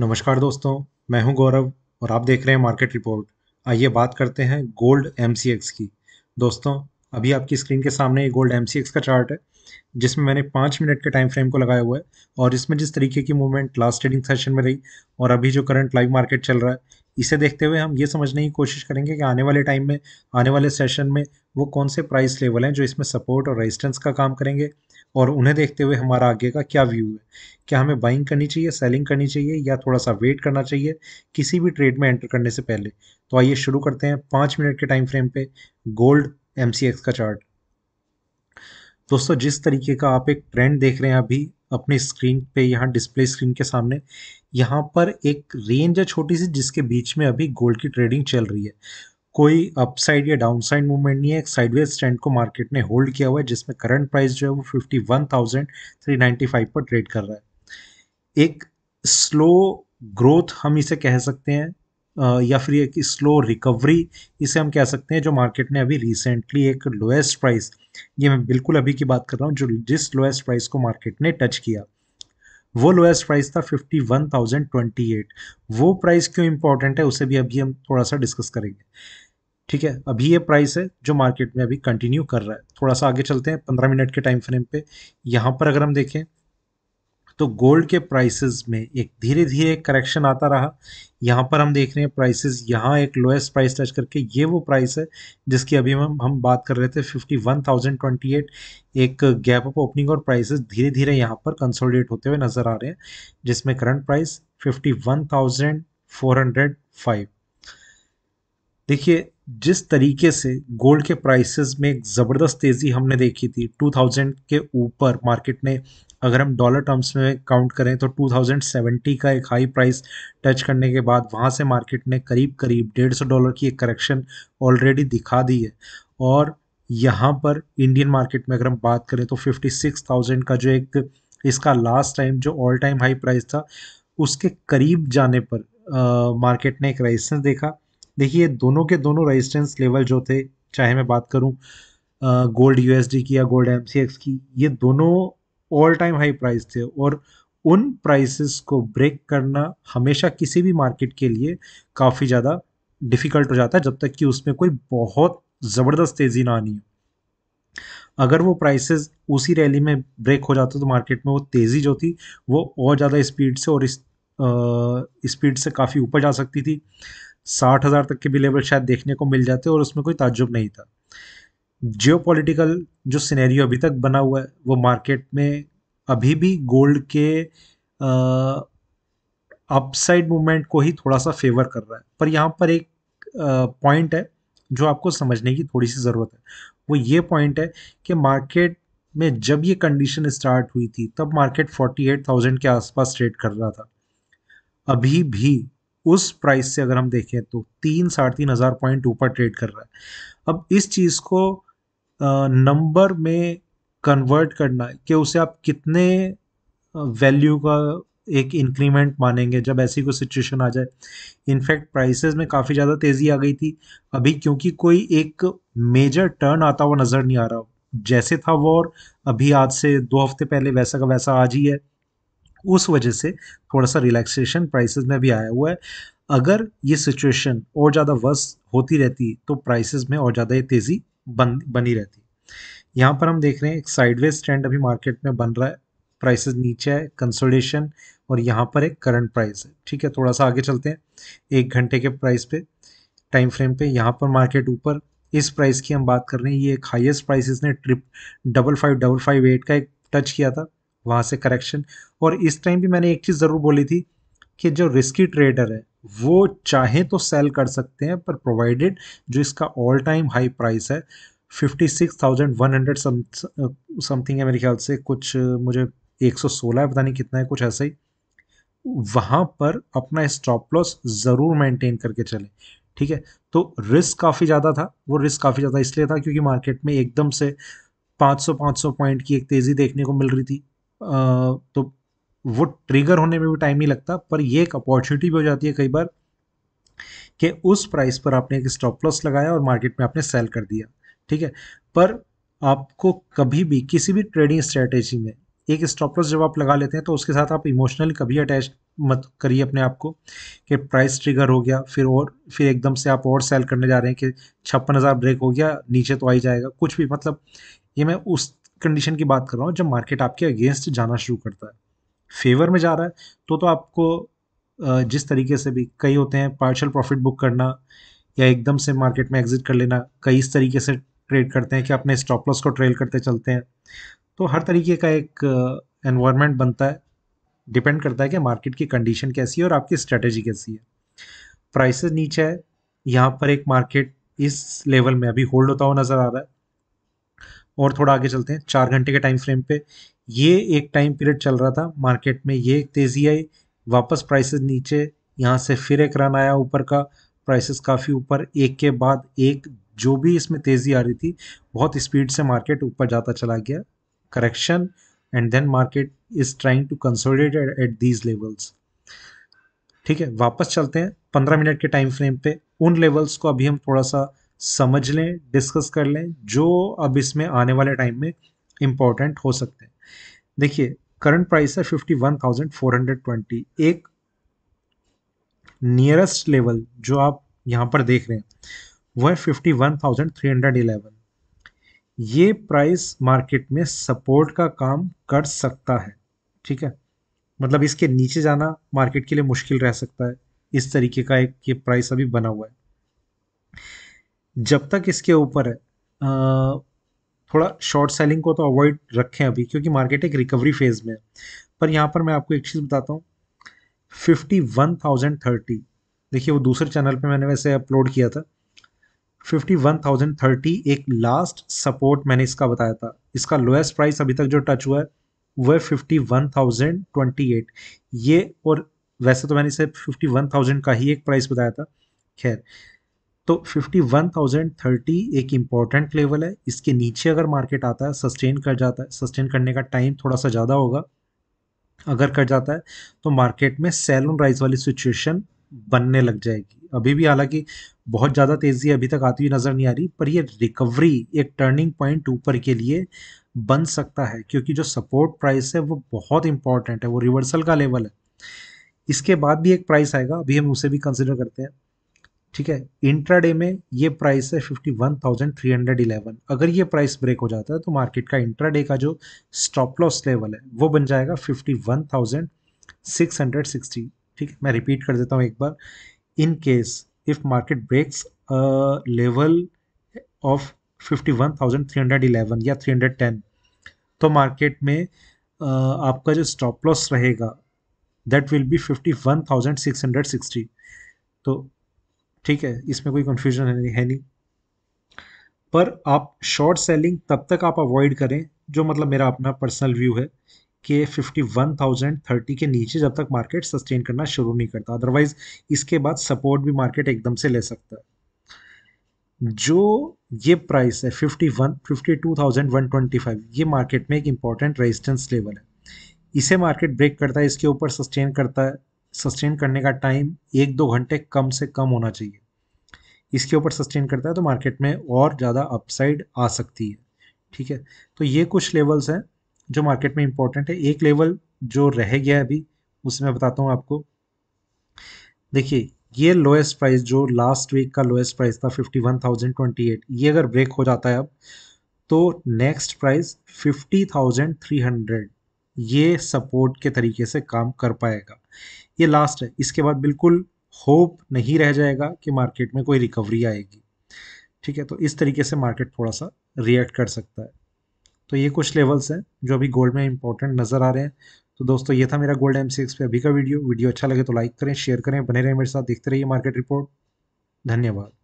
नमस्कार दोस्तों मैं हूं गौरव और आप देख रहे हैं मार्केट रिपोर्ट आइए बात करते हैं गोल्ड एम की दोस्तों अभी आपकी स्क्रीन के सामने ये गोल्ड एम का चार्ट है जिसमें मैंने पाँच मिनट के टाइम फ्रेम को लगाया हुआ है और इसमें जिस तरीके की मूवमेंट लास्ट ट्रेडिंग सेशन में रही और अभी जो करंट लाइव मार्केट चल रहा है इसे देखते हुए हम ये समझने की कोशिश करेंगे कि आने वाले टाइम में आने वाले सेशन में वो कौन से प्राइस लेवल हैं जो इसमें सपोर्ट और रेजिस्टेंस का काम करेंगे और उन्हें देखते हुए हमारा आगे का क्या व्यू है क्या हमें बाइंग करनी चाहिए सेलिंग करनी चाहिए या थोड़ा सा वेट करना चाहिए किसी भी ट्रेड में एंटर करने से पहले तो आइए शुरू करते हैं पाँच मिनट के टाइम फ्रेम पर गोल्ड एम का चार्ट दोस्तों जिस तरीके का आप एक ट्रेंड देख रहे हैं अभी अपने स्क्रीन पे यहाँ डिस्प्ले स्क्रीन के सामने यहाँ पर एक रेंज है छोटी सी जिसके बीच में अभी गोल्ड की ट्रेडिंग चल रही है कोई अपसाइड या डाउनसाइड मूवमेंट नहीं है एक साइडवेज स्टैंड को मार्केट ने होल्ड किया हुआ है जिसमें करंट प्राइस जो है वो fifty one thousand three five पर ट्रेड कर रहा है एक स्लो ग्रोथ हम इसे कह सकते हैं या फिर एक स्लो रिकवरी इसे हम कह सकते हैं जो मार्केट ने अभी रिसेंटली एक लोएस्ट प्राइस ये मैं बिल्कुल अभी की बात कर रहा हूँ जो जिस लोएस्ट प्राइस को मार्केट ने टच किया वो लोएस्ट प्राइस था 51,028 वो प्राइस क्यों इंपॉर्टेंट है उसे भी अभी हम थोड़ा सा डिस्कस करेंगे ठीक है अभी ये प्राइस है जो मार्केट में अभी कंटिन्यू कर रहा है थोड़ा सा आगे चलते हैं पंद्रह मिनट के टाइम फ्रेम पे यहाँ पर अगर हम देखें तो गोल्ड के प्राइसेस में एक धीरे धीरे करेक्शन आता रहा यहाँ पर हम देख रहे हैं प्राइसेस यहाँ एक लोएस्ट प्राइस टच करके ये वो प्राइस है जिसकी अभी हम हम बात कर रहे थे fifty one thousand twenty eight एक गैप अप ओपनिंग और प्राइसेस धीरे धीरे यहाँ पर कंसोलिडेट होते हुए नज़र आ रहे हैं जिसमें current price fifty one thousand four hundred five देखिए जिस तरीके से गोल्ड के प्राइसेस में एक ज़बरदस्त तेज़ी हमने देखी थी 2000 के ऊपर मार्केट ने अगर हम डॉलर टर्म्स में काउंट करें तो 2070 का एक हाई प्राइस टच करने के बाद वहाँ से मार्केट ने करीब करीब डेढ़ सौ डॉलर की एक करेक्शन ऑलरेडी दिखा दी है और यहाँ पर इंडियन मार्केट में अगर हम बात करें तो 56,000 का जो एक इसका लास्ट टाइम जो ऑल टाइम हाई प्राइस था उसके करीब जाने पर आ, मार्केट ने एक रेजिस्टेंस देखा देखिए दोनों के दोनों रेजिस्टेंस लेवल जो थे चाहे मैं बात करूँ गोल्ड यूएसडी की या गोल्ड एम की ये दोनों ऑल टाइम हाई प्राइस थे और उन प्राइसेस को ब्रेक करना हमेशा किसी भी मार्केट के लिए काफ़ी ज़्यादा डिफ़िकल्ट हो जाता है जब तक कि उसमें कोई बहुत ज़बरदस्त तेज़ी ना आनी हो अगर वो प्राइसेस उसी रैली में ब्रेक हो जाते तो मार्केट में वो तेज़ी जो थी वो और ज़्यादा स्पीड से और इस स्पीड से काफ़ी ऊपर जा सकती थी साठ हज़ार तक के भी लेवल शायद देखने को मिल जाते और उसमें कोई ताजुब नहीं था जियो जो सिनेरियो अभी तक बना हुआ है वो मार्केट में अभी भी गोल्ड के अपसाइड मूवमेंट को ही थोड़ा सा फेवर कर रहा है पर यहाँ पर एक पॉइंट है जो आपको समझने की थोड़ी सी ज़रूरत है वो ये पॉइंट है कि मार्केट में जब ये कंडीशन स्टार्ट हुई थी तब मार्केट 48,000 के आसपास ट्रेड कर रहा था अभी भी उस प्राइस से अगर हम देखें तो तीन साढ़े तीन हज़ार पॉइंट ऊपर ट्रेड कर रहा है अब इस चीज़ को नंबर में कन्वर्ट करना कि उसे आप कितने वैल्यू का एक इंक्रीमेंट मानेंगे जब ऐसी कोई सिचुएशन आ जाए इनफैक्ट प्राइसेस में काफ़ी ज़्यादा तेज़ी आ गई थी अभी क्योंकि कोई एक मेजर टर्न आता हुआ नज़र नहीं आ रहा जैसे था वॉर अभी आज से दो हफ्ते पहले वैसा का वैसा आज ही है उस वजह से थोड़ा सा रिलैक्सेशन प्राइसेस में भी आया हुआ है अगर ये सिचुएशन और ज़्यादा वर्स होती रहती तो प्राइसेस में और ज़्यादा ये तेज़ी बन बनी रहती यहाँ पर हम देख रहे हैं एक साइडवेज ट्रेंड अभी मार्केट में बन रहा है प्राइसेस नीचे है कंसोलिडेशन और यहाँ पर एक करंट प्राइस है ठीक है थोड़ा सा आगे चलते हैं एक घंटे के प्राइस पे टाइम फ्रेम पे यहाँ पर मार्केट ऊपर इस प्राइस की हम बात कर रहे हैं ये एक हाइएस्ट प्राइस इसने ट्रिप double five double five eight का एक टच किया था वहाँ से करेक्शन और इस टाइम भी मैंने एक चीज़ ज़रूर बोली थी कि जो रिस्की ट्रेडर है वो चाहे तो सेल कर सकते हैं पर प्रोवाइडेड जो इसका ऑल टाइम हाई प्राइस है fifty six thousand one hundred something है मेरे ख्याल से कुछ मुझे एक सौ सोलह है पता नहीं कितना है कुछ ऐसा ही वहाँ पर अपना स्टॉप लॉस ज़रूर मेंटेन करके चलें ठीक है तो रिस्क काफ़ी ज़्यादा था वो रिस्क काफ़ी ज़्यादा इसलिए था क्योंकि मार्केट में एकदम से 500-500 पॉइंट की एक तेज़ी देखने को मिल रही थी तो वो ट्रिगर होने में भी टाइम नहीं लगता पर ये एक अपॉर्चुनिटी भी हो जाती है कई बार कि उस प्राइस पर आपने एक स्टॉप लॉस लगाया और मार्केट में आपने सेल कर दिया ठीक है पर आपको कभी भी किसी भी ट्रेडिंग स्ट्रेटेजी में एक स्टॉप लॉस जब आप लगा लेते हैं तो उसके साथ आप इमोशनली कभी अटैच मत करिए अपने आप को कि प्राइस ट्रिगर हो गया फिर और फिर एकदम से आप और सेल करने जा रहे हैं कि छप्पन हज़ार ब्रेक हो गया नीचे तो आ ही जाएगा कुछ भी मतलब ये मैं उस कंडीशन की बात कर रहा हूँ जब मार्केट आपके अगेंस्ट जाना शुरू करता है फेवर में जा रहा है तो तो आपको जिस तरीके से भी कई होते हैं पार्शल प्रॉफिट बुक करना या एकदम से मार्केट में एग्जिट कर लेना कई इस तरीके से ट्रेड करते हैं कि अपने स्टॉप लॉस को ट्रेल करते चलते हैं तो हर तरीके का एक एनवायरनमेंट बनता है डिपेंड करता है कि मार्केट की कंडीशन कैसी है और आपकी स्ट्रेटेजी कैसी है प्राइसेस नीचे है यहाँ पर एक मार्केट इस लेवल में अभी होल्ड होता हुआ नज़र आ रहा है और थोड़ा आगे चलते हैं चार घंटे के टाइम फ्रेम पे ये एक टाइम पीरियड चल रहा था मार्केट में ये एक तेज़ी आई वापस प्राइसेस नीचे यहाँ से फिर एक रन आया ऊपर का प्राइसेस काफ़ी ऊपर एक के बाद एक जो भी इसमें तेज़ी आ रही थी बहुत स्पीड से मार्केट ऊपर जाता चला गया correction and then market is trying to consolidate at these levels ठीक है वापस चलते हैं पंद्रह मिनट के टाइम फ्रेम पे उन लेवल्स को अभी हम थोड़ा सा समझ लें डिस्कस कर लें जो अब इसमें आने वाले टाइम में इम्पॉर्टेंट हो सकते हैं देखिए करंट प्राइस है fifty one thousand four hundred twenty एक नियरेस्ट लेवल जो आप यहाँ पर देख रहे हैं वह fifty one thousand three hundred eleven ये प्राइस मार्केट में सपोर्ट का काम कर सकता है ठीक है मतलब इसके नीचे जाना मार्केट के लिए मुश्किल रह सकता है इस तरीके का एक ये प्राइस अभी बना हुआ है जब तक इसके ऊपर है थोड़ा शॉर्ट सेलिंग को तो अवॉइड रखें अभी क्योंकि मार्केट एक रिकवरी फेज़ में है पर यहाँ पर मैं आपको एक चीज़ बताता हूँ फिफ्टी वन थाउजेंड थर्टी देखिए वो दूसरे चैनल पे मैंने वैसे अपलोड किया था फिफ्टी वन थाउजेंड थर्टी एक लास्ट सपोर्ट मैंने इसका बताया था इसका लोएस्ट प्राइस अभी तक जो टच हुआ है वो fifty one thousand twenty eight ये और वैसे तो मैंने इसे फिफ्टी वन थाउजेंड का ही एक प्राइस बताया था खैर तो 51,030 एक इम्पॉर्टेंट लेवल है इसके नीचे अगर मार्केट आता है सस्टेन कर जाता है सस्टेन करने का टाइम थोड़ा सा ज़्यादा होगा अगर कर जाता है तो मार्केट में सेल ऑन राइज वाली सिचुएशन बनने लग जाएगी अभी भी हालांकि बहुत ज़्यादा तेज़ी अभी तक आती हुई नज़र नहीं आ रही पर यह रिकवरी एक टर्निंग पॉइंट ऊपर के लिए बन सकता है क्योंकि जो सपोर्ट प्राइस है वो बहुत इंपॉर्टेंट है वो रिवर्सल का लेवल है इसके बाद भी एक प्राइस आएगा अभी हम उसे भी कंसिडर करते हैं ठीक है इंट्राडे में ये प्राइस है 51,311 अगर ये प्राइस ब्रेक हो जाता है तो मार्केट का इंट्राडे का जो स्टॉप लॉस लेवल है वो बन जाएगा 51,660 ठीक है मैं रिपीट कर देता हूँ एक बार in case if market breaks level of 51,311 या 310 तो मार्केट में uh, आपका जो स्टॉप लॉस रहेगा दैट विल बी सिक्सटी तो ठीक है इसमें कोई कन्फ्यूजन है नहीं पर आप शॉर्ट सेलिंग तब तक आप अवॉइड करें जो मतलब मेरा अपना पर्सनल व्यू है कि फिफ्टी वन थाउजेंड थर्टी के नीचे जब तक मार्केट सस्टेन करना शुरू नहीं करता अदरवाइज इसके बाद सपोर्ट भी मार्केट एकदम से ले सकता है जो ये प्राइस है fifty one fifty two thousand one twenty five ये मार्केट में एक इंपॉर्टेंट रेजिस्टेंस लेवल है इसे मार्केट ब्रेक करता है इसके ऊपर सस्टेन करता है सस्टेन करने का टाइम एक दो घंटे कम से कम होना चाहिए इसके ऊपर सस्टेन करता है तो मार्केट में और ज़्यादा अपसाइड आ सकती है ठीक है तो ये कुछ लेवल्स हैं जो मार्केट में इंपॉर्टेंट है एक लेवल जो रह गया है अभी उसे मैं बताता हूँ आपको देखिए ये लोएस्ट प्राइस जो लास्ट वीक का लोएस्ट प्राइस था fifty one thousand twenty eight ये अगर ब्रेक हो जाता है अब तो next price fifty thousand three hundred ये सपोर्ट के तरीके से काम कर पाएगा ये लास्ट है इसके बाद बिल्कुल होप नहीं रह जाएगा कि मार्केट में कोई रिकवरी आएगी ठीक है तो इस तरीके से मार्केट थोड़ा सा रिएक्ट कर सकता है तो ये कुछ लेवल्स हैं जो अभी गोल्ड में इंपॉर्टेंट नज़र आ रहे हैं तो दोस्तों ये था मेरा गोल्ड एम पे अभी का वीडियो वीडियो अच्छा लगे तो लाइक करें शेयर करें बने रहें मेरे साथ देखते रहिए मार्केट रिपोर्ट धन्यवाद